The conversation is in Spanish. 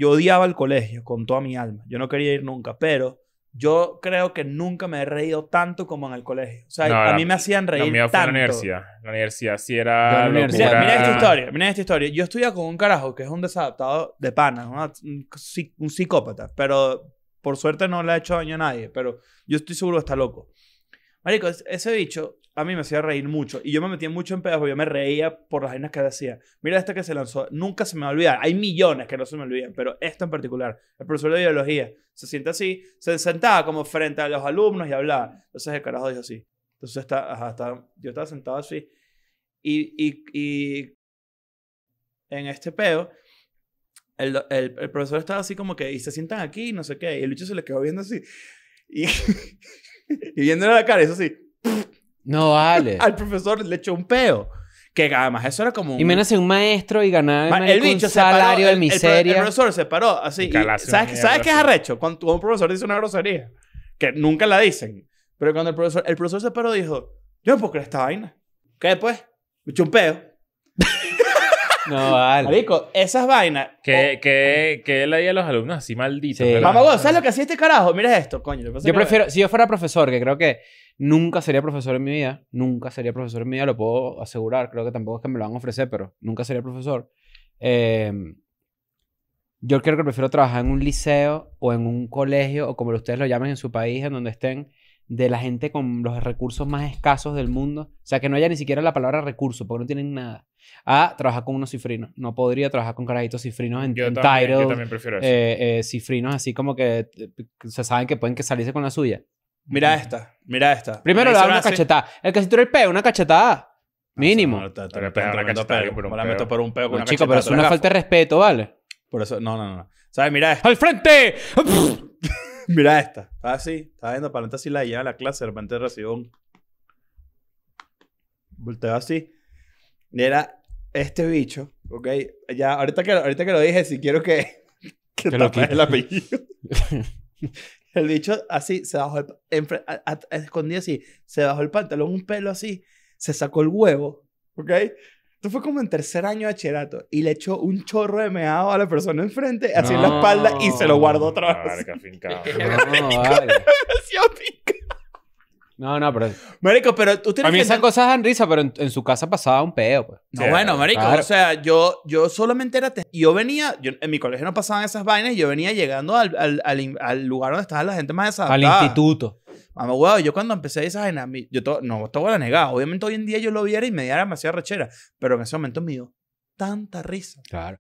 yo odiaba el colegio con toda mi alma. Yo no quería ir nunca, pero yo creo que nunca me he reído tanto como en el colegio. O sea, a mí me hacían reír la mía tanto. La universidad. La universidad sí era. Mira, mira esta ah. historia. Mira esta historia. Yo estudia con un carajo que es un desadaptado de pana, un, un, psicópata, pero por suerte no le ha hecho daño a nadie. Pero yo estoy seguro que está loco. Marico, ese bicho a mí me hacía reír mucho. Y yo me metía mucho en pedazos. Yo me reía por las vainas que hacía. Mira esta que se lanzó. Nunca se me va a olvidar. Hay millones que no se me olvidan. Pero esta en particular. El profesor de biología se siente así. Se sentaba como frente a los alumnos y hablaba. Entonces el carajo dijo así. Entonces está, yo estaba sentado así. Y, y, en este pedo el, profesor estaba así como que, y se sientan aquí, no sé qué. Y el bicho se le quedó viendo así. Y... Y viéndole la cara, eso sí. No vale. Al profesor le echó un peo. Que además eso era como Y menos un maestro y ganar el salario de miseria. El, profesor se paró así. ¿Sabes, ¿sabes qué es arrecho? Cuando un profesor dice una grosería, que nunca la dicen. Pero cuando el profesor, el profesor se paró dijo, yo no puedo creer esta vaina. ¿Qué pues? Me echó un peo. No, vale. Marico, esas vainas. Que, le oh. que, leía a los alumnos así malditos. Sí. ¿sabes lo que hacía este carajo? Mira esto, coño. yo prefiero, si yo fuera profesor, que creo que nunca sería profesor en mi vida, nunca sería profesor en mi vida, lo puedo asegurar, creo que tampoco es que me lo van a ofrecer, pero nunca sería profesor. Em, yo creo que prefiero trabajar en un liceo o en un colegio o como ustedes lo llamen en su país, en donde estén, de la gente con los recursos más escasos del mundo, o sea, que no haya ni siquiera la palabra recurso, porque no tienen nada, a trabajar con unos cifrinos. No podría trabajar con carajitos cifrinos en, yo yo también prefiero eso. Eh, eh, cifrinos así como que, eh, se saben que pueden que salirse con la suya. Mira esta, mira esta. Primero le da una cachetada. El que se tira el peo, una cachetada. Ah, Mínimo. No, te, te, por un peo con una Chico, pero es una falta de respeto, ¿vale? Por eso, no, no, no. ¿Sabes? Mira ¡Al frente! Mira esta. Estaba así, estaba viendo para así la lleva la clase, de repente recibió un. así. Y era este bicho, ¿ok? Ya, ahorita que, ahorita que lo dije, si quiero que. Que, lo lo el apellido. el bicho así, se bajó el. así, se bajó el pantalón, un pelo así, se sacó el huevo, ¿ok? Esto fue como en tercer año a Cherato. y le echó un chorro de meado a la persona enfrente, así en la espalda y se lo guardó otra vez. no, No, no, pero. Marico, pero tú tienes. A mí esas cosas dan risa, pero en, su casa pasaba un peo, pues. No, bueno, Marico, o sea, yo, yo solamente era. Te... Yo venía. Yo, en mi colegio no pasaban esas vainas yo venía llegando al, lugar donde estaba la gente más desadaptada. Al instituto. Mamá, yo cuando empecé esa vaina, yo no, todo la negaba. Obviamente hoy en día yo lo viera y me diera demasiada rechera, pero en ese momento me dio tanta risa. Claro.